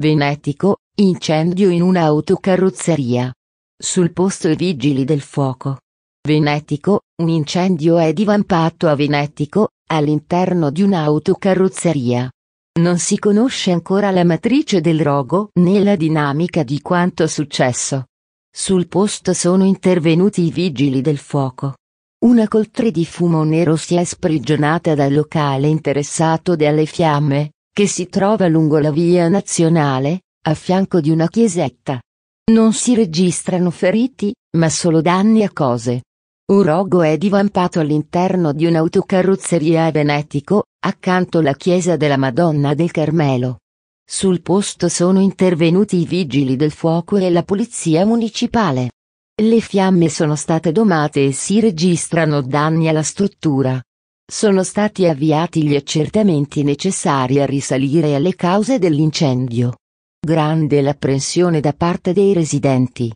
Venetico, incendio in un'autocarrozzeria. Sul posto i vigili del fuoco. Venetico, un incendio è divampato a Venetico, all'interno di un'autocarrozzeria. Non si conosce ancora la matrice del rogo né la dinamica di quanto successo. Sul posto sono intervenuti i vigili del fuoco. Una coltre di fumo nero si è sprigionata dal locale interessato dalle fiamme, che si trova lungo la via nazionale, a fianco di una chiesetta. Non si registrano feriti, ma solo danni a cose. Un rogo è divampato all'interno di un'autocarrozzeria a Venetico, accanto alla chiesa della Madonna del Carmelo. Sul posto sono intervenuti i vigili del fuoco e la polizia municipale. Le fiamme sono state domate e si registrano danni alla struttura. Sono stati avviati gli accertamenti necessari a risalire alle cause dell'incendio. Grande l'apprensione da parte dei residenti.